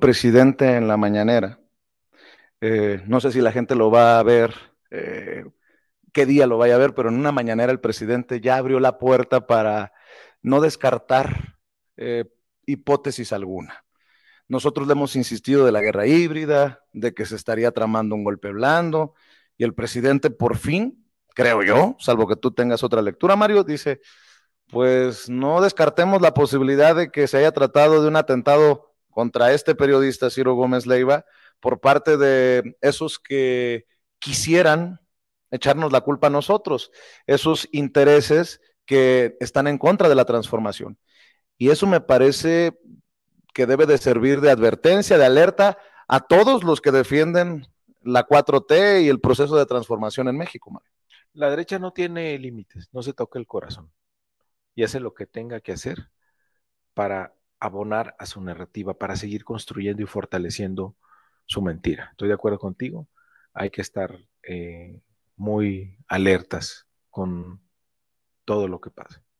presidente en la mañanera. Eh, no sé si la gente lo va a ver, eh, qué día lo vaya a ver, pero en una mañanera el presidente ya abrió la puerta para no descartar eh, hipótesis alguna. Nosotros le hemos insistido de la guerra híbrida, de que se estaría tramando un golpe blando, y el presidente por fin, creo yo, salvo que tú tengas otra lectura, Mario, dice, pues no descartemos la posibilidad de que se haya tratado de un atentado contra este periodista Ciro Gómez Leiva por parte de esos que quisieran echarnos la culpa a nosotros, esos intereses que están en contra de la transformación. Y eso me parece que debe de servir de advertencia, de alerta a todos los que defienden la 4T y el proceso de transformación en México. La derecha no tiene límites, no se toca el corazón y hace lo que tenga que hacer para abonar a su narrativa, para seguir construyendo y fortaleciendo su mentira. Estoy de acuerdo contigo, hay que estar eh, muy alertas con todo lo que pase.